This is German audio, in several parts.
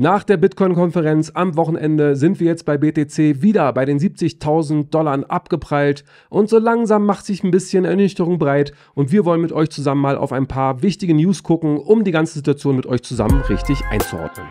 Nach der Bitcoin-Konferenz am Wochenende sind wir jetzt bei BTC wieder bei den 70.000 Dollar abgeprallt und so langsam macht sich ein bisschen Ernüchterung breit und wir wollen mit euch zusammen mal auf ein paar wichtige News gucken, um die ganze Situation mit euch zusammen richtig einzuordnen.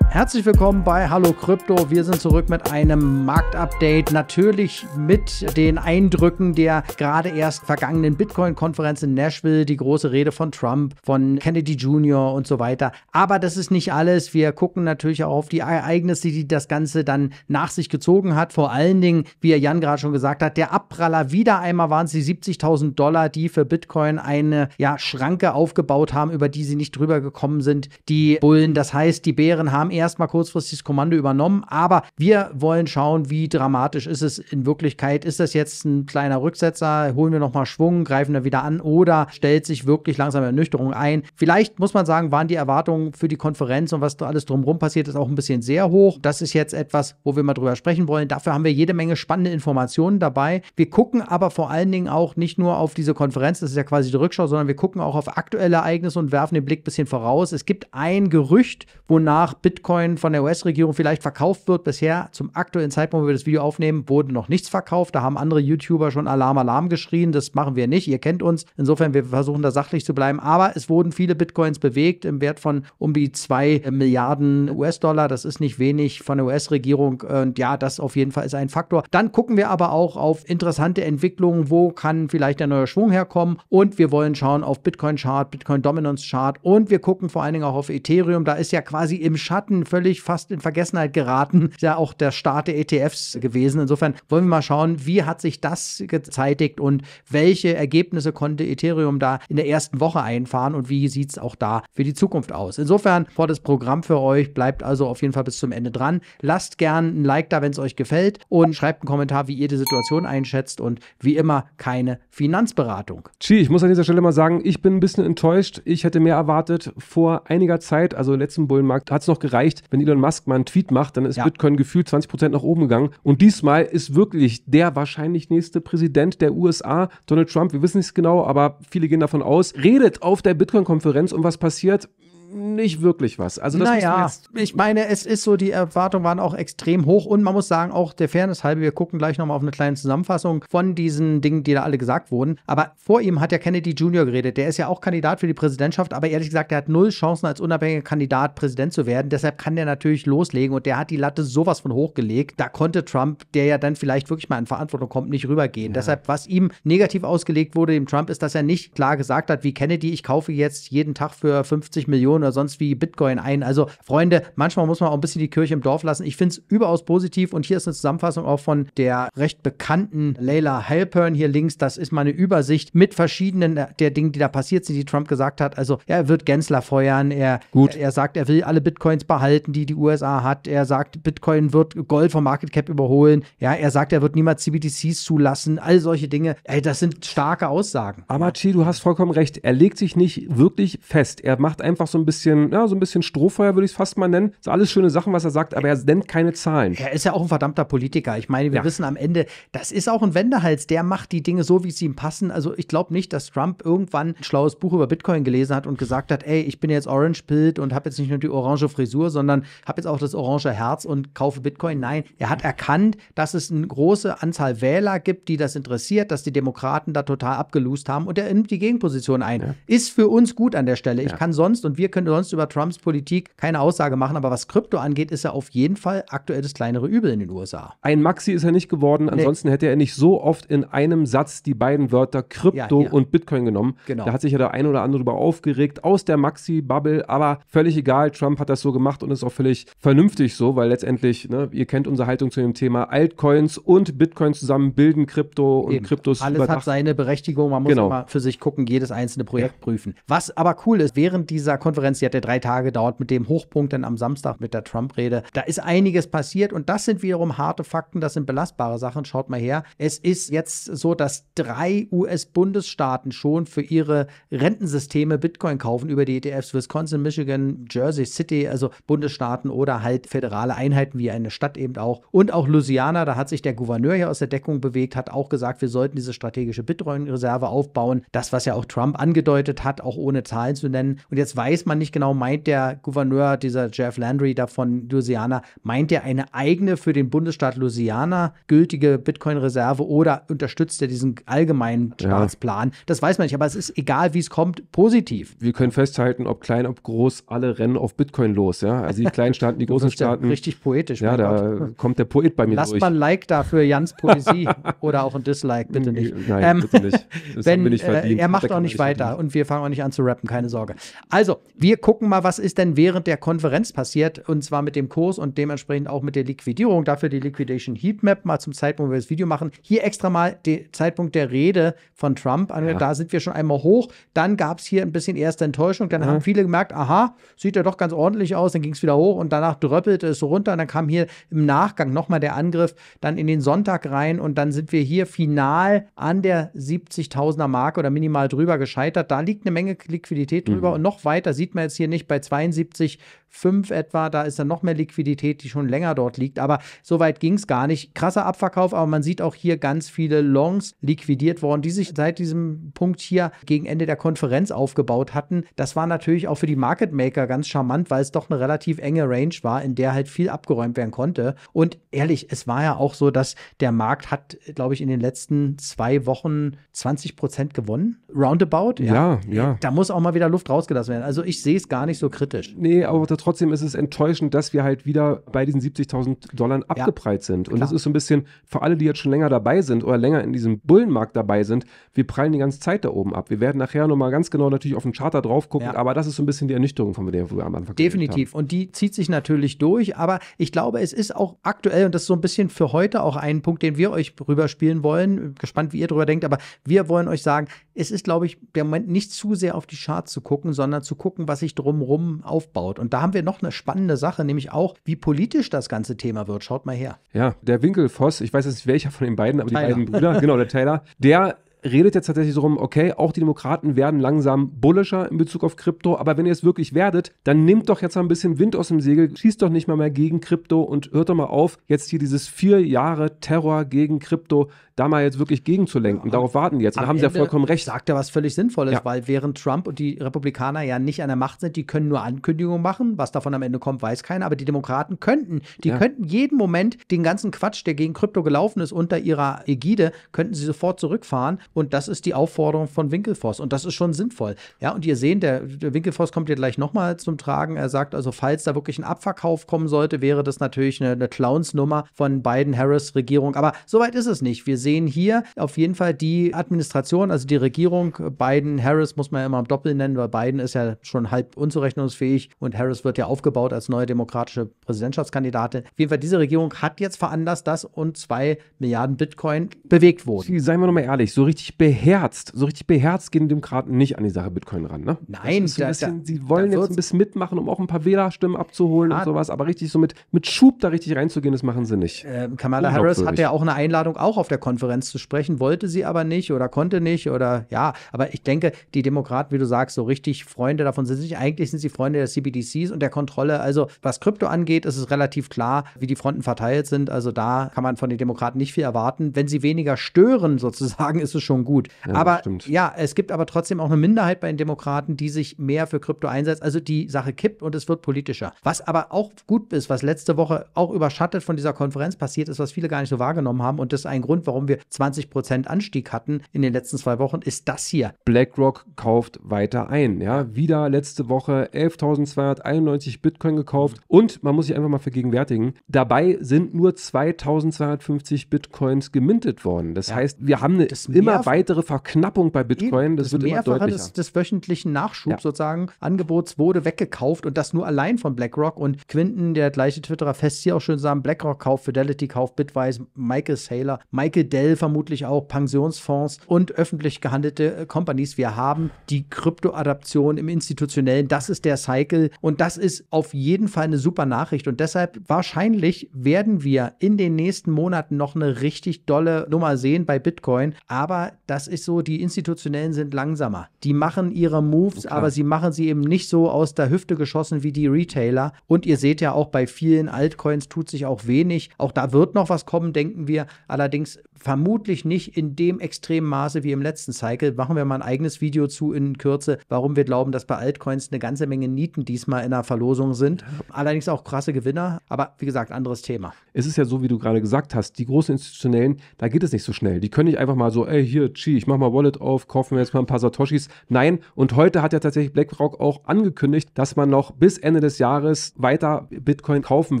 Herzlich willkommen bei Hallo Krypto. Wir sind zurück mit einem Marktupdate. Natürlich mit den Eindrücken der gerade erst vergangenen Bitcoin-Konferenz in Nashville, die große Rede von Trump, von Kennedy Jr. und so weiter. Aber das ist nicht alles. Wir gucken natürlich auch auf die Ereignisse, die das Ganze dann nach sich gezogen hat. Vor allen Dingen, wie Jan gerade schon gesagt hat, der Abpraller. Wieder einmal waren es die 70.000 Dollar, die für Bitcoin eine ja, Schranke aufgebaut haben, über die sie nicht drüber gekommen sind. Die Bullen, das heißt, die Bären haben eher erstmal kurzfristig das Kommando übernommen. Aber wir wollen schauen, wie dramatisch ist es in Wirklichkeit. Ist das jetzt ein kleiner Rücksetzer? Holen wir nochmal Schwung, greifen da wieder an oder stellt sich wirklich langsam Ernüchterung ein? Vielleicht muss man sagen, waren die Erwartungen für die Konferenz und was da alles drumherum passiert ist, auch ein bisschen sehr hoch. Das ist jetzt etwas, wo wir mal drüber sprechen wollen. Dafür haben wir jede Menge spannende Informationen dabei. Wir gucken aber vor allen Dingen auch nicht nur auf diese Konferenz, das ist ja quasi die Rückschau, sondern wir gucken auch auf aktuelle Ereignisse und werfen den Blick ein bisschen voraus. Es gibt ein Gerücht, wonach Bitcoin Bitcoin von der US-Regierung vielleicht verkauft wird. Bisher zum aktuellen Zeitpunkt, wo wir das Video aufnehmen, wurde noch nichts verkauft. Da haben andere YouTuber schon Alarm, Alarm geschrien. Das machen wir nicht. Ihr kennt uns. Insofern, wir versuchen da sachlich zu bleiben. Aber es wurden viele Bitcoins bewegt im Wert von um die 2 Milliarden US-Dollar. Das ist nicht wenig von der US-Regierung. Und ja, das auf jeden Fall ist ein Faktor. Dann gucken wir aber auch auf interessante Entwicklungen. Wo kann vielleicht der neue Schwung herkommen? Und wir wollen schauen auf Bitcoin-Chart, Bitcoin-Dominance-Chart. Und wir gucken vor allen Dingen auch auf Ethereum. Da ist ja quasi im Schatten völlig fast in Vergessenheit geraten. Ist ja auch der Start der ETFs gewesen. Insofern wollen wir mal schauen, wie hat sich das gezeitigt und welche Ergebnisse konnte Ethereum da in der ersten Woche einfahren und wie sieht es auch da für die Zukunft aus. Insofern vor das Programm für euch, bleibt also auf jeden Fall bis zum Ende dran. Lasst gern ein Like da, wenn es euch gefällt und schreibt einen Kommentar, wie ihr die Situation einschätzt und wie immer keine Finanzberatung. Chi, ich muss an dieser Stelle mal sagen, ich bin ein bisschen enttäuscht. Ich hätte mehr erwartet. Vor einiger Zeit, also letzten Bullenmarkt, hat es noch gereicht erreicht. Wenn Elon Musk mal einen Tweet macht, dann ist ja. Bitcoin gefühlt 20 Prozent nach oben gegangen. Und diesmal ist wirklich der wahrscheinlich nächste Präsident der USA, Donald Trump. Wir wissen nicht genau, aber viele gehen davon aus, redet auf der Bitcoin-Konferenz und was passiert? nicht wirklich was. Also das naja, jetzt, ich meine, es ist so, die Erwartungen waren auch extrem hoch und man muss sagen, auch der Fairness halbe, wir gucken gleich nochmal auf eine kleine Zusammenfassung von diesen Dingen, die da alle gesagt wurden. Aber vor ihm hat ja Kennedy Jr. geredet. Der ist ja auch Kandidat für die Präsidentschaft, aber ehrlich gesagt, der hat null Chancen als unabhängiger Kandidat Präsident zu werden. Deshalb kann der natürlich loslegen und der hat die Latte sowas von hochgelegt. Da konnte Trump, der ja dann vielleicht wirklich mal in Verantwortung kommt, nicht rübergehen. Ja. Deshalb, was ihm negativ ausgelegt wurde, dem Trump, ist, dass er nicht klar gesagt hat, wie Kennedy, ich kaufe jetzt jeden Tag für 50 Millionen Millionen oder sonst wie Bitcoin ein. Also Freunde, manchmal muss man auch ein bisschen die Kirche im Dorf lassen. Ich finde es überaus positiv und hier ist eine Zusammenfassung auch von der recht bekannten Leila Halpern hier links. Das ist mal eine Übersicht mit verschiedenen äh, der Dinge, die da passiert sind, die Trump gesagt hat. Also er wird Gensler feuern, er, Gut. er sagt, er will alle Bitcoins behalten, die die USA hat. Er sagt, Bitcoin wird Gold vom Market Cap überholen. Ja, er sagt, er wird niemals CBDCs zulassen. All solche Dinge. Ey, das sind starke Aussagen. Aber, Chi, du hast vollkommen recht. Er legt sich nicht wirklich fest. Er macht einfach so ein bisschen bisschen, ja, so ein bisschen Strohfeuer würde ich es fast mal nennen. Das sind alles schöne Sachen, was er sagt, aber er nennt keine Zahlen. Er ist ja auch ein verdammter Politiker. Ich meine, wir ja. wissen am Ende, das ist auch ein Wendehals. Der macht die Dinge so, wie sie ihm passen. Also ich glaube nicht, dass Trump irgendwann ein schlaues Buch über Bitcoin gelesen hat und gesagt hat, ey, ich bin jetzt Orange Pilled und habe jetzt nicht nur die orange Frisur, sondern habe jetzt auch das orange Herz und kaufe Bitcoin. Nein, er hat erkannt, dass es eine große Anzahl Wähler gibt, die das interessiert, dass die Demokraten da total abgelust haben und er nimmt die Gegenposition ein. Ja. Ist für uns gut an der Stelle. Ich kann sonst und wir können könnte sonst über Trumps Politik keine Aussage machen, aber was Krypto angeht, ist er auf jeden Fall aktuell das kleinere Übel in den USA. Ein Maxi ist er nicht geworden, ansonsten nee. hätte er nicht so oft in einem Satz die beiden Wörter Krypto ja, ja. und Bitcoin genommen. Genau. Da hat sich ja der eine oder andere darüber aufgeregt, aus der Maxi-Bubble, aber völlig egal, Trump hat das so gemacht und ist auch völlig vernünftig so, weil letztendlich, ne, ihr kennt unsere Haltung zu dem Thema, Altcoins und Bitcoin zusammen bilden Krypto und Eben. Kryptos. Alles überdacht. hat seine Berechtigung, man muss genau. immer für sich gucken, jedes einzelne Projekt ja. prüfen. Was aber cool ist, während dieser Konferenz Pressekonferenz, die hat ja drei Tage gedauert, mit dem Hochpunkt dann am Samstag mit der Trump-Rede. Da ist einiges passiert und das sind wiederum harte Fakten, das sind belastbare Sachen. Schaut mal her. Es ist jetzt so, dass drei US-Bundesstaaten schon für ihre Rentensysteme Bitcoin kaufen über die ETFs. Wisconsin, Michigan, Jersey City, also Bundesstaaten oder halt föderale Einheiten wie eine Stadt eben auch. Und auch Louisiana, da hat sich der Gouverneur ja aus der Deckung bewegt, hat auch gesagt, wir sollten diese strategische Bitcoin-Reserve aufbauen. Das, was ja auch Trump angedeutet hat, auch ohne Zahlen zu nennen. Und jetzt weiß man, man nicht genau, meint der Gouverneur, dieser Jeff Landry da von Louisiana, meint er eine eigene für den Bundesstaat Louisiana gültige Bitcoin-Reserve oder unterstützt er diesen allgemeinen Staatsplan? Ja. Das weiß man nicht, aber es ist egal, wie es kommt, positiv. Wir können festhalten, ob klein, ob groß, alle rennen auf Bitcoin los. Ja? Also die kleinen Staaten, die großen Staaten. Ja richtig poetisch. Ja, da Gott. kommt der Poet bei mir Lasst durch. Lasst mal ein Like da für Jans Poesie oder auch ein Dislike, bitte nicht. Nein, ähm, bitte nicht. Das wenn, haben wir nicht äh, verdient. Er macht auch nicht weiter verdient. und wir fangen auch nicht an zu rappen, keine Sorge. Also, wir gucken mal, was ist denn während der Konferenz passiert, und zwar mit dem Kurs und dementsprechend auch mit der Liquidierung. Dafür die Liquidation Heatmap mal zum Zeitpunkt, wo wir das Video machen. Hier extra mal den Zeitpunkt der Rede von Trump. Ja. Da sind wir schon einmal hoch. Dann gab es hier ein bisschen erste Enttäuschung. Dann mhm. haben viele gemerkt, aha, sieht ja doch ganz ordentlich aus. Dann ging es wieder hoch und danach dröppelte es so runter. Und dann kam hier im Nachgang nochmal der Angriff dann in den Sonntag rein. Und dann sind wir hier final an der 70.000er Marke oder minimal drüber gescheitert. Da liegt eine Menge Liquidität drüber. Mhm. Und noch weiter sieht sieht man jetzt hier nicht bei 72 5 etwa. Da ist dann noch mehr Liquidität, die schon länger dort liegt. Aber so weit ging es gar nicht. Krasser Abverkauf, aber man sieht auch hier ganz viele Longs liquidiert worden, die sich seit diesem Punkt hier gegen Ende der Konferenz aufgebaut hatten. Das war natürlich auch für die Market Maker ganz charmant, weil es doch eine relativ enge Range war, in der halt viel abgeräumt werden konnte. Und ehrlich, es war ja auch so, dass der Markt hat, glaube ich, in den letzten zwei Wochen 20 Prozent gewonnen. Roundabout. Ja. ja, ja. Da muss auch mal wieder Luft rausgelassen werden. Also ich sehe es gar nicht so kritisch. Nee, aber trotzdem ist es enttäuschend, dass wir halt wieder bei diesen 70.000 Dollar abgeprallt sind. Und klar. das ist so ein bisschen für alle, die jetzt schon länger dabei sind oder länger in diesem Bullenmarkt dabei sind, wir prallen die ganze Zeit da oben ab. Wir werden nachher nochmal ganz genau natürlich auf den Charter drauf gucken, ja. aber das ist so ein bisschen die Ernüchterung, von der wir am Anfang Definitiv. Und die zieht sich natürlich durch, aber ich glaube, es ist auch aktuell und das ist so ein bisschen für heute auch ein Punkt, den wir euch rüberspielen wollen. Gespannt, wie ihr drüber denkt, aber wir wollen euch sagen, es ist, glaube ich, der Moment nicht zu sehr auf die Charts zu gucken, sondern zu gucken, was sich drumherum aufbaut. Und da haben haben wir noch eine spannende Sache, nämlich auch, wie politisch das ganze Thema wird. Schaut mal her. Ja, der Winkel Voss, ich weiß jetzt nicht welcher von den beiden, aber Tyler. die beiden Brüder, genau, der Taylor, der redet jetzt tatsächlich so rum, okay, auch die Demokraten werden langsam bullischer in Bezug auf Krypto, aber wenn ihr es wirklich werdet, dann nehmt doch jetzt mal ein bisschen Wind aus dem Segel, schießt doch nicht mal mehr gegen Krypto und hört doch mal auf, jetzt hier dieses vier Jahre Terror gegen Krypto da mal jetzt wirklich gegenzulenken. Ja, Darauf warten die jetzt. Da haben sie ja vollkommen recht. Sagt er was völlig Sinnvolles, ja. weil während Trump und die Republikaner ja nicht an der Macht sind, die können nur Ankündigungen machen. Was davon am Ende kommt, weiß keiner. Aber die Demokraten könnten, die ja. könnten jeden Moment den ganzen Quatsch, der gegen Krypto gelaufen ist, unter ihrer Ägide, könnten sie sofort zurückfahren und das ist die Aufforderung von Winkelforce. Und das ist schon sinnvoll. Ja, und ihr seht, der, der Winkelforce kommt hier gleich nochmal zum Tragen. Er sagt also, falls da wirklich ein Abverkauf kommen sollte, wäre das natürlich eine, eine Clownsnummer von Biden-Harris-Regierung. Aber soweit ist es nicht. Wir sehen hier auf jeden Fall die Administration, also die Regierung. Biden-Harris muss man ja immer im Doppel nennen, weil Biden ist ja schon halb unzurechnungsfähig und Harris wird ja aufgebaut als neue demokratische Präsidentschaftskandidatin. Auf jeden Fall, diese Regierung hat jetzt veranlasst, dass und zwei Milliarden Bitcoin bewegt wurden. Seien wir nochmal ehrlich, so richtig richtig beherzt, so richtig beherzt gehen Demokraten nicht an die Sache Bitcoin ran. Ne? Nein, so da, bisschen, da, sie wollen jetzt ein bisschen mitmachen, um auch ein paar Wählerstimmen abzuholen ah, und sowas, aber richtig so mit, mit Schub da richtig reinzugehen, das machen sie nicht. Äh, Kamala Harris hatte ja auch eine Einladung, auch auf der Konferenz zu sprechen, wollte sie aber nicht oder konnte nicht oder ja, aber ich denke, die Demokraten, wie du sagst, so richtig Freunde davon sind sie nicht. Eigentlich sind sie Freunde der CBDCs und der Kontrolle. Also was Krypto angeht, ist es relativ klar, wie die Fronten verteilt sind. Also da kann man von den Demokraten nicht viel erwarten. Wenn sie weniger stören, sozusagen, ist es schon schon gut. Ja, aber stimmt. ja, es gibt aber trotzdem auch eine Minderheit bei den Demokraten, die sich mehr für Krypto einsetzt. Also die Sache kippt und es wird politischer. Was aber auch gut ist, was letzte Woche auch überschattet von dieser Konferenz passiert ist, was viele gar nicht so wahrgenommen haben und das ist ein Grund, warum wir 20 Prozent Anstieg hatten in den letzten zwei Wochen, ist das hier. BlackRock kauft weiter ein. Ja, wieder letzte Woche 11.291 Bitcoin gekauft und man muss sich einfach mal vergegenwärtigen, dabei sind nur 2.250 Bitcoins gemintet worden. Das ja. heißt, wir haben eine immer weitere Verknappung bei Bitcoin. Das, das also wird immer deutlicher. Des, des wöchentlichen Nachschubs ja. sozusagen Angebots wurde weggekauft und das nur allein von BlackRock. Und Quinton, der gleiche Twitterer, fest hier auch schön sagen: BlackRock kauft, Fidelity kauft, Bitwise, Michael Saylor, Michael Dell vermutlich auch, Pensionsfonds und öffentlich gehandelte äh, Companies. Wir haben die Kryptoadaption im institutionellen. Das ist der Cycle und das ist auf jeden Fall eine super Nachricht. Und deshalb wahrscheinlich werden wir in den nächsten Monaten noch eine richtig dolle Nummer sehen bei Bitcoin. Aber das ist so, die Institutionellen sind langsamer. Die machen ihre Moves, okay. aber sie machen sie eben nicht so aus der Hüfte geschossen wie die Retailer. Und ihr seht ja auch bei vielen Altcoins tut sich auch wenig. Auch da wird noch was kommen, denken wir. Allerdings vermutlich nicht in dem extremen Maße wie im letzten Cycle. Machen wir mal ein eigenes Video zu in Kürze, warum wir glauben, dass bei Altcoins eine ganze Menge Nieten diesmal in der Verlosung sind. Allerdings auch krasse Gewinner, aber wie gesagt, anderes Thema. Es ist ja so, wie du gerade gesagt hast, die großen Institutionellen, da geht es nicht so schnell. Die können nicht einfach mal so, ey, hier, chi, ich mach mal Wallet auf, kaufen wir jetzt mal ein paar Satoshis. Nein, und heute hat ja tatsächlich BlackRock auch angekündigt, dass man noch bis Ende des Jahres weiter Bitcoin kaufen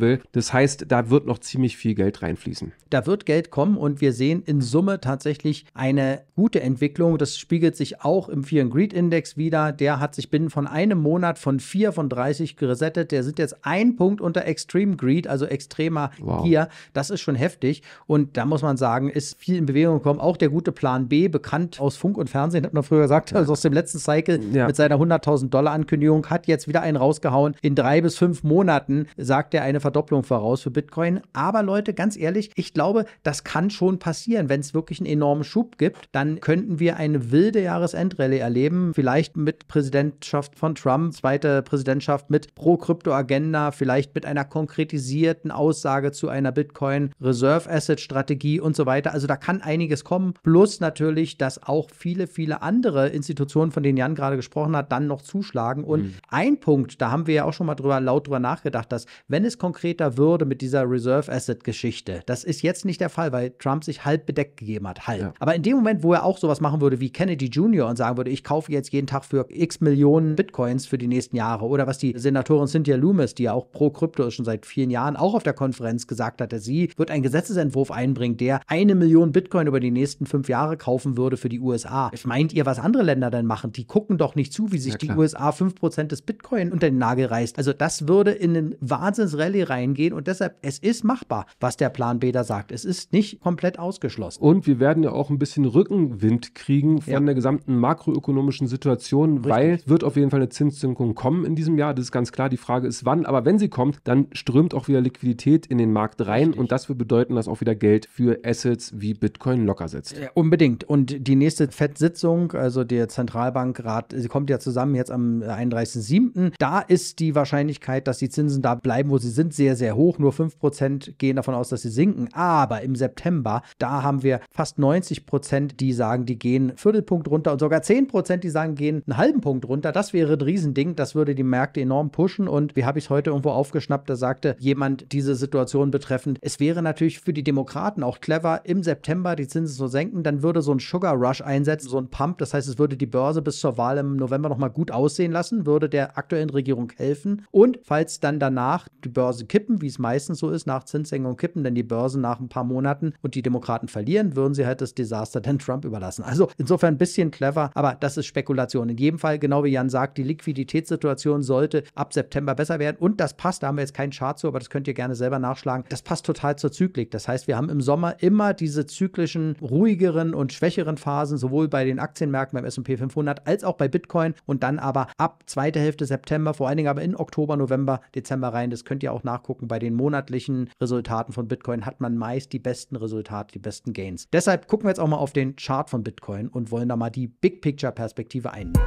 will. Das heißt, da wird noch ziemlich viel Geld reinfließen. Da wird Geld kommen und wir sehen, sehen, in Summe tatsächlich eine gute Entwicklung. Das spiegelt sich auch im Fear and Greed Index wieder. Der hat sich binnen von einem Monat von 4 von 30 geresettet. Der sind jetzt ein Punkt unter Extreme Greed, also extremer wow. Gier. Das ist schon heftig. Und da muss man sagen, ist viel in Bewegung gekommen. Auch der gute Plan B, bekannt aus Funk und Fernsehen, hat man früher gesagt, also aus dem letzten Cycle ja. mit seiner 100.000 Dollar Ankündigung, hat jetzt wieder einen rausgehauen. In drei bis fünf Monaten sagt er eine Verdopplung voraus für Bitcoin. Aber Leute, ganz ehrlich, ich glaube, das kann schon passieren passieren. Wenn es wirklich einen enormen Schub gibt, dann könnten wir eine wilde Jahresendrallye erleben. Vielleicht mit Präsidentschaft von Trump, zweite Präsidentschaft mit Pro-Krypto-Agenda, vielleicht mit einer konkretisierten Aussage zu einer Bitcoin-Reserve-Asset-Strategie und so weiter. Also da kann einiges kommen. Plus natürlich, dass auch viele, viele andere Institutionen, von denen Jan gerade gesprochen hat, dann noch zuschlagen. Und mhm. ein Punkt, da haben wir ja auch schon mal drüber, laut drüber nachgedacht, dass wenn es konkreter würde mit dieser Reserve-Asset-Geschichte, das ist jetzt nicht der Fall, weil Trump sich halt halb bedeckt gegeben hat. Halb. Ja. Aber in dem Moment, wo er auch sowas machen würde wie Kennedy Jr. und sagen würde, ich kaufe jetzt jeden Tag für x Millionen Bitcoins für die nächsten Jahre oder was die Senatorin Cynthia Loomis, die ja auch pro Krypto ist schon seit vielen Jahren, auch auf der Konferenz gesagt hatte, sie wird einen Gesetzesentwurf einbringen, der eine Million Bitcoin über die nächsten fünf Jahre kaufen würde für die USA. Meint ihr, was andere Länder denn machen? Die gucken doch nicht zu, wie sich ja, die USA 5% des Bitcoin unter den Nagel reißt. Also das würde in einen Wahnsinnsrallye reingehen und deshalb, es ist machbar, was der Plan B da sagt. Es ist nicht komplett aus ausgeschlossen. Und wir werden ja auch ein bisschen Rückenwind kriegen von ja. der gesamten makroökonomischen Situation, Richtig. weil wird auf jeden Fall eine Zinssenkung kommen in diesem Jahr. Das ist ganz klar. Die Frage ist, wann. Aber wenn sie kommt, dann strömt auch wieder Liquidität in den Markt rein Richtig. und das wird bedeuten, dass auch wieder Geld für Assets wie Bitcoin locker sitzt. Ja, unbedingt. Und die nächste FED-Sitzung, also der Zentralbankrat, sie kommt ja zusammen jetzt am 31.07. Da ist die Wahrscheinlichkeit, dass die Zinsen da bleiben, wo sie sind, sehr, sehr hoch. Nur 5% gehen davon aus, dass sie sinken. Aber im September da haben wir fast 90 Prozent, die sagen, die gehen einen Viertelpunkt runter und sogar 10 Prozent, die sagen, gehen einen halben Punkt runter. Das wäre ein Riesending. Das würde die Märkte enorm pushen. Und wie habe ich es heute irgendwo aufgeschnappt? Da sagte jemand diese Situation betreffend, es wäre natürlich für die Demokraten auch clever, im September die Zinsen zu senken. Dann würde so ein Sugar Rush einsetzen, so ein Pump. Das heißt, es würde die Börse bis zur Wahl im November nochmal gut aussehen lassen, würde der aktuellen Regierung helfen. Und falls dann danach die Börse kippen, wie es meistens so ist, nach Zinssenkung kippen, denn die Börse nach ein paar Monaten und die Demokraten Demokraten verlieren, würden sie halt das Desaster dann Trump überlassen. Also insofern ein bisschen clever, aber das ist Spekulation. In jedem Fall, genau wie Jan sagt, die Liquiditätssituation sollte ab September besser werden und das passt, da haben wir jetzt keinen Chart zu, aber das könnt ihr gerne selber nachschlagen. Das passt total zur Zyklik. Das heißt, wir haben im Sommer immer diese zyklischen, ruhigeren und schwächeren Phasen, sowohl bei den Aktienmärkten beim S&P 500 als auch bei Bitcoin und dann aber ab zweiter Hälfte September, vor allen Dingen aber in Oktober, November, Dezember rein. Das könnt ihr auch nachgucken. Bei den monatlichen Resultaten von Bitcoin hat man meist die besten Resultate, besten Gains. Deshalb gucken wir jetzt auch mal auf den Chart von Bitcoin und wollen da mal die Big Picture Perspektive einnehmen.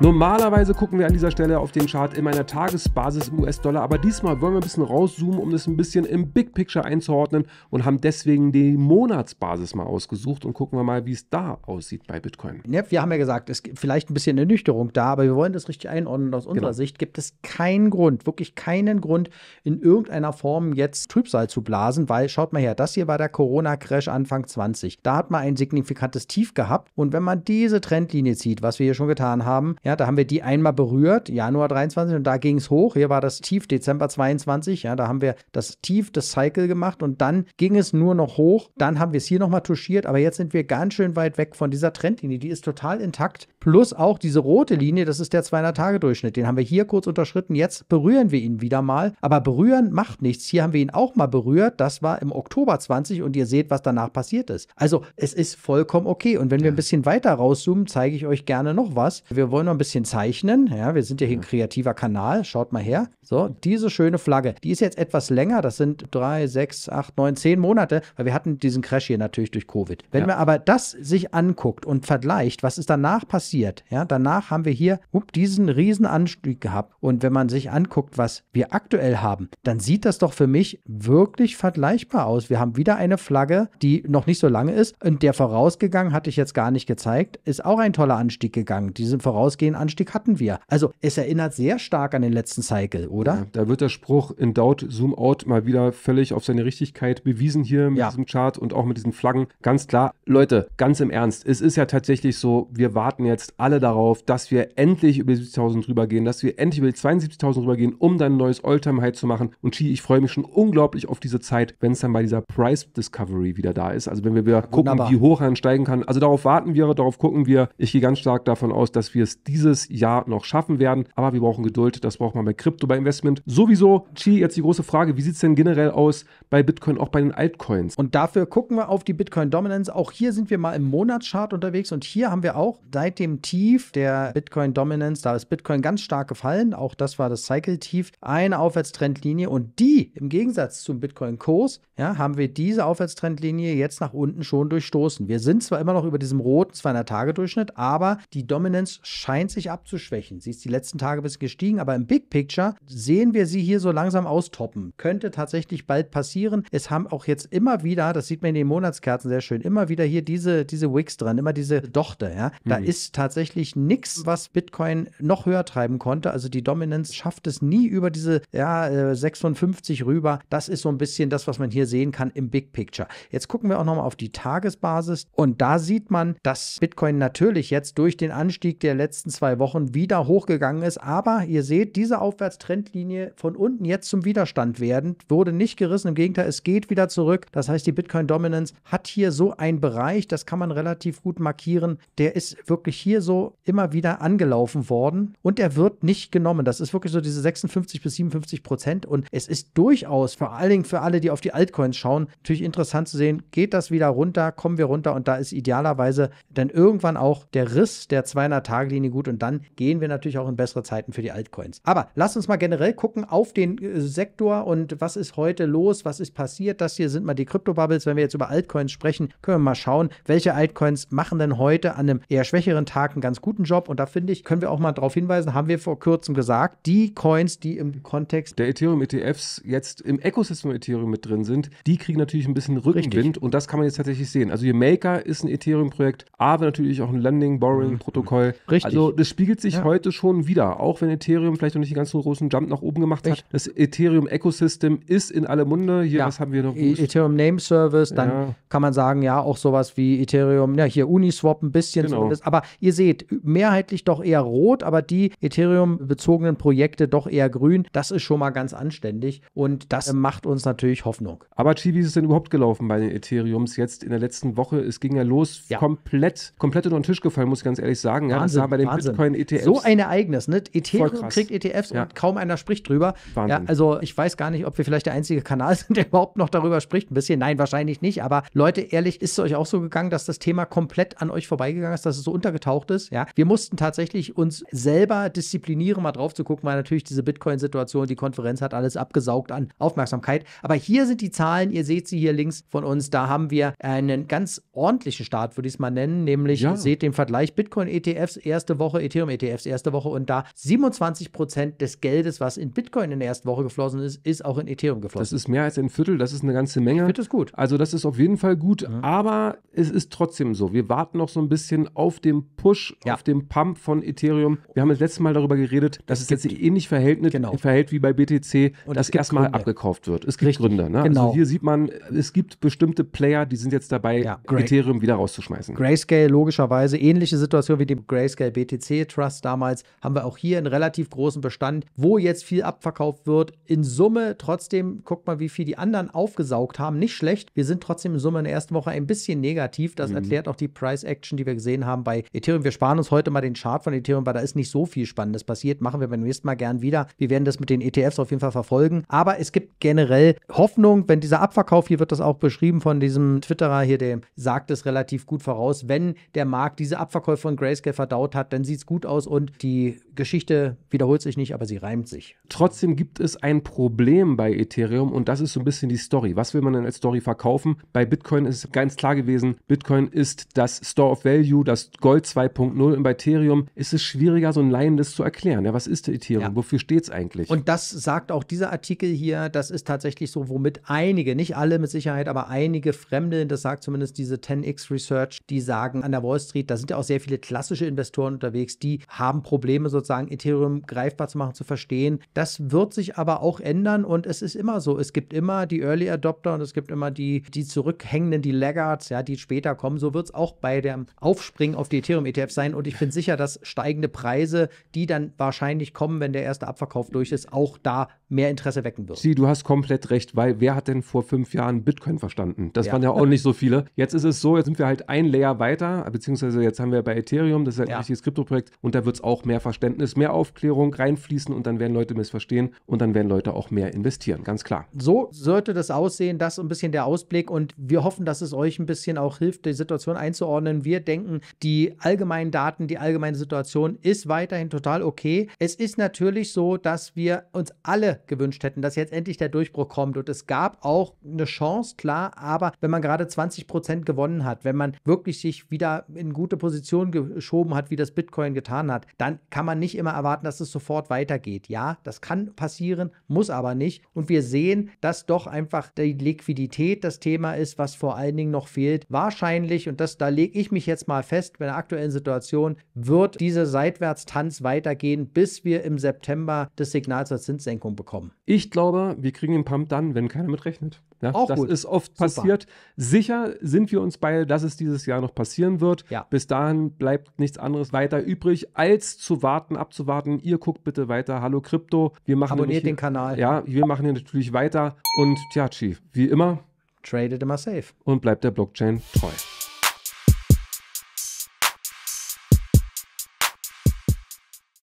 Normalerweise gucken wir an dieser Stelle auf den Chart immer in der Tagesbasis im US-Dollar, aber diesmal wollen wir ein bisschen rauszoomen, um das ein bisschen im Big Picture einzuordnen und haben deswegen die Monatsbasis mal ausgesucht und gucken wir mal, wie es da aussieht bei Bitcoin. Ja, wir haben ja gesagt, es gibt vielleicht ein bisschen Ernüchterung da, aber wir wollen das richtig einordnen. Aus unserer genau. Sicht gibt es keinen Grund, wirklich keinen Grund, in irgendeiner Form jetzt Trübsal zu blasen, weil schaut mal her, das hier war der Corona-Crash Anfang 20. Da hat man ein signifikantes Tief gehabt und wenn man diese Trendlinie zieht, was wir hier schon getan haben, ja, da haben wir die einmal berührt, Januar 23 und da ging es hoch. Hier war das Tief Dezember 22. Ja, da haben wir das Tief des Cycle gemacht und dann ging es nur noch hoch. Dann haben wir es hier nochmal touchiert, aber jetzt sind wir ganz schön weit weg von dieser Trendlinie. Die ist total intakt. Plus auch diese rote Linie, das ist der 200-Tage-Durchschnitt. Den haben wir hier kurz unterschritten. Jetzt berühren wir ihn wieder mal. Aber berühren macht nichts. Hier haben wir ihn auch mal berührt. Das war im Oktober 20 und ihr seht, was danach passiert ist. Also es ist vollkommen okay. Und wenn wir ein bisschen weiter rauszoomen, zeige ich euch gerne noch was. Wir wollen noch noch ein bisschen zeichnen. Ja, wir sind ja hier ein kreativer Kanal. Schaut mal her. So, diese schöne Flagge. Die ist jetzt etwas länger. Das sind drei, sechs, acht, neun, zehn Monate, weil wir hatten diesen Crash hier natürlich durch Covid. Wenn ja. man aber das sich anguckt und vergleicht, was ist danach passiert, ja, danach haben wir hier up, diesen riesen Anstieg gehabt. Und wenn man sich anguckt, was wir aktuell haben, dann sieht das doch für mich wirklich vergleichbar aus. Wir haben wieder eine Flagge, die noch nicht so lange ist und der vorausgegangen, hatte ich jetzt gar nicht gezeigt, ist auch ein toller Anstieg gegangen. Die sind vorausgegangen den Anstieg hatten wir. Also es erinnert sehr stark an den letzten Cycle, oder? Ja, da wird der Spruch in Doubt, Zoom Out mal wieder völlig auf seine Richtigkeit bewiesen hier mit ja. diesem Chart und auch mit diesen Flaggen. Ganz klar, Leute, ganz im Ernst, es ist ja tatsächlich so, wir warten jetzt alle darauf, dass wir endlich über 70.000 rübergehen, dass wir endlich über die 72.000 rübergehen, um dann ein neues Alltime-High zu machen. Und Chi, ich freue mich schon unglaublich auf diese Zeit, wenn es dann bei dieser Price Discovery wieder da ist. Also wenn wir wieder Wunderbar. gucken, wie hoch er steigen kann. Also darauf warten wir, darauf gucken wir. Ich gehe ganz stark davon aus, dass wir es dieses Jahr noch schaffen werden. Aber wir brauchen Geduld, das braucht man bei Krypto, bei Investment. Sowieso, Chi, jetzt die große Frage, wie sieht es denn generell aus bei Bitcoin, auch bei den Altcoins? Und dafür gucken wir auf die Bitcoin Dominance. Auch hier sind wir mal im Monatschart unterwegs und hier haben wir auch seit dem Tief der Bitcoin Dominance, da ist Bitcoin ganz stark gefallen, auch das war das Cycle-Tief, eine Aufwärtstrendlinie und die im Gegensatz zum Bitcoin-Kurs, ja, haben wir diese Aufwärtstrendlinie jetzt nach unten schon durchstoßen. Wir sind zwar immer noch über diesem roten 200-Tage-Durchschnitt, aber die Dominance scheint sich abzuschwächen. Sie ist die letzten Tage ein bisschen gestiegen, aber im Big Picture sehen wir sie hier so langsam austoppen. Könnte tatsächlich bald passieren. Es haben auch jetzt immer wieder, das sieht man in den Monatskerzen sehr schön, immer wieder hier diese, diese Wicks dran, immer diese Dochte. Ja? Da mhm. ist tatsächlich nichts, was Bitcoin noch höher treiben konnte. Also die Dominance schafft es nie über diese ja, 56 äh, rüber. Das ist so ein bisschen das, was man hier sehen kann im Big Picture. Jetzt gucken wir auch nochmal auf die Tagesbasis und da sieht man, dass Bitcoin natürlich jetzt durch den Anstieg der letzten zwei Wochen wieder hochgegangen ist. Aber ihr seht, diese Aufwärtstrendlinie von unten jetzt zum Widerstand werden, wurde nicht gerissen. Im Gegenteil, es geht wieder zurück. Das heißt, die Bitcoin Dominance hat hier so einen Bereich, das kann man relativ gut markieren. Der ist wirklich hier so immer wieder angelaufen worden und er wird nicht genommen. Das ist wirklich so diese 56 bis 57 Prozent und es ist durchaus, vor allen Dingen für alle, die auf die Altcoins schauen, natürlich interessant zu sehen, geht das wieder runter, kommen wir runter und da ist idealerweise dann irgendwann auch der Riss der 200-Tage-Linie gut gut. Und dann gehen wir natürlich auch in bessere Zeiten für die Altcoins. Aber lasst uns mal generell gucken auf den äh, Sektor und was ist heute los, was ist passiert. Das hier sind mal die Krypto-Bubbles. Wenn wir jetzt über Altcoins sprechen, können wir mal schauen, welche Altcoins machen denn heute an einem eher schwächeren Tag einen ganz guten Job. Und da finde ich, können wir auch mal darauf hinweisen, haben wir vor kurzem gesagt, die Coins, die im Kontext der Ethereum-ETFs jetzt im Ecosystem Ethereum mit drin sind, die kriegen natürlich ein bisschen Rückenwind Richtig. und das kann man jetzt tatsächlich sehen. Also hier Maker ist ein Ethereum-Projekt, aber natürlich auch ein Lending, borrowing protokoll Richtig, also das spiegelt sich ja. heute schon wieder, auch wenn Ethereum vielleicht noch nicht den ganz so großen Jump nach oben gemacht Echt? hat. Das Ethereum Ecosystem ist in alle Munde. Hier, ja. was haben wir noch? E Ethereum Name Service, dann ja. kann man sagen, ja, auch sowas wie Ethereum, ja, ne, hier Uniswap ein bisschen genau. zumindest. Aber ihr seht, mehrheitlich doch eher rot, aber die Ethereum-bezogenen Projekte doch eher grün. Das ist schon mal ganz anständig und das macht uns natürlich Hoffnung. Aber Chi, wie ist es denn überhaupt gelaufen bei den Ethereums jetzt in der letzten Woche? Es ging ja los, komplett, komplett unter den Tisch gefallen, muss ich ganz ehrlich sagen. Wahnsinn, ja, das sah bei den Bitcoin ETFs. So e ein Ereignis, ne? Ethereum kriegt ETFs ja. und kaum einer spricht drüber. Ja, also ich weiß gar nicht, ob wir vielleicht der einzige Kanal sind, der überhaupt noch darüber spricht. Ein bisschen, nein, wahrscheinlich nicht. Aber Leute, ehrlich, ist es euch auch so gegangen, dass das Thema komplett an euch vorbeigegangen ist, dass es so untergetaucht ist? Ja, wir mussten tatsächlich uns selber disziplinieren, mal drauf zu gucken, weil natürlich diese Bitcoin-Situation, die Konferenz hat alles abgesaugt an Aufmerksamkeit. Aber hier sind die Zahlen, ihr seht sie hier links von uns. Da haben wir einen ganz ordentlichen Start, würde ich es mal nennen, nämlich ja. seht den Vergleich Bitcoin-ETFs erste Woche. Woche, Ethereum ETFs erste Woche und da 27 Prozent des Geldes, was in Bitcoin in der ersten Woche geflossen ist, ist auch in Ethereum geflossen. Das ist mehr als ein Viertel, das ist eine ganze Menge. Ich das gut. Also das ist auf jeden Fall gut, mhm. aber es ist trotzdem so. Wir warten noch so ein bisschen auf den Push, ja. auf den Pump von Ethereum. Wir haben das letzte Mal darüber geredet, dass das es jetzt ähnlich verhält, genau. verhält wie bei BTC, und dass erstmal abgekauft wird. Es gibt Richtig. Gründe. Ne? Genau. Also hier sieht man, es gibt bestimmte Player, die sind jetzt dabei, ja. Ethereum wieder rauszuschmeißen. Grayscale logischerweise ähnliche Situation wie die Grayscale BTC. BTC Trust damals, haben wir auch hier einen relativ großen Bestand, wo jetzt viel abverkauft wird. In Summe trotzdem, guck mal, wie viel die anderen aufgesaugt haben. Nicht schlecht. Wir sind trotzdem in Summe in der ersten Woche ein bisschen negativ. Das mhm. erklärt auch die Price Action, die wir gesehen haben bei Ethereum. Wir sparen uns heute mal den Chart von Ethereum, weil da ist nicht so viel Spannendes passiert. Machen wir beim nächsten Mal gern wieder. Wir werden das mit den ETFs auf jeden Fall verfolgen. Aber es gibt generell Hoffnung, wenn dieser Abverkauf, hier wird das auch beschrieben von diesem Twitterer hier, der sagt es relativ gut voraus, wenn der Markt diese Abverkäufe von Grayscale verdaut hat, dann dann sieht es gut aus und die Geschichte wiederholt sich nicht, aber sie reimt sich. Trotzdem gibt es ein Problem bei Ethereum und das ist so ein bisschen die Story. Was will man denn als Story verkaufen? Bei Bitcoin ist es ganz klar gewesen, Bitcoin ist das Store of Value, das Gold 2.0 und bei Ethereum ist es schwieriger, so ein Laien zu erklären. Ja, was ist Ethereum? Ja. Wofür steht es eigentlich? Und das sagt auch dieser Artikel hier, das ist tatsächlich so, womit einige, nicht alle mit Sicherheit, aber einige Fremde, das sagt zumindest diese 10x Research, die sagen an der Wall Street, da sind ja auch sehr viele klassische Investoren unterwegs, unterwegs, die haben Probleme sozusagen Ethereum greifbar zu machen, zu verstehen. Das wird sich aber auch ändern und es ist immer so, es gibt immer die Early Adopter und es gibt immer die, die zurückhängenden, die Laggards, ja, die später kommen. So wird es auch bei dem Aufspringen auf die Ethereum ETF sein und ich bin sicher, dass steigende Preise, die dann wahrscheinlich kommen, wenn der erste Abverkauf durch ist, auch da mehr Interesse wecken wird. Sie, du hast komplett recht, weil wer hat denn vor fünf Jahren Bitcoin verstanden? Das ja. waren ja auch nicht so viele. Jetzt ist es so, jetzt sind wir halt ein Layer weiter, beziehungsweise jetzt haben wir bei Ethereum, das ist halt ja. ein richtiges Krypto Krypto-Projekt und da wird es auch mehr Verständnis, mehr Aufklärung reinfließen und dann werden Leute missverstehen und dann werden Leute auch mehr investieren, ganz klar. So sollte das aussehen, das ist ein bisschen der Ausblick und wir hoffen, dass es euch ein bisschen auch hilft, die Situation einzuordnen. Wir denken, die allgemeinen Daten, die allgemeine Situation ist weiterhin total okay. Es ist natürlich so, dass wir uns alle gewünscht hätten, dass jetzt endlich der Durchbruch kommt und es gab auch eine Chance, klar, aber wenn man gerade 20 Prozent gewonnen hat, wenn man wirklich sich wieder in gute Position geschoben hat, wie das Bitcoin Bitcoin getan hat, dann kann man nicht immer erwarten, dass es sofort weitergeht. Ja, das kann passieren, muss aber nicht. Und wir sehen, dass doch einfach die Liquidität das Thema ist, was vor allen Dingen noch fehlt. Wahrscheinlich, und das, da lege ich mich jetzt mal fest, bei der aktuellen Situation wird dieser Seitwärtstanz weitergehen, bis wir im September das Signal zur Zinssenkung bekommen. Ich glaube, wir kriegen den Pump dann, wenn keiner mitrechnet. Ja, Auch das gut. ist oft Super. passiert. Sicher sind wir uns beide, dass es dieses Jahr noch passieren wird. Ja. Bis dahin bleibt nichts anderes weiter übrig, als zu warten, abzuwarten. Ihr guckt bitte weiter. Hallo Krypto. Wir machen Abonniert den Kanal. Ja, wir machen hier natürlich weiter. Und tja, Chief, wie immer. Tradet immer safe. Und bleibt der Blockchain treu.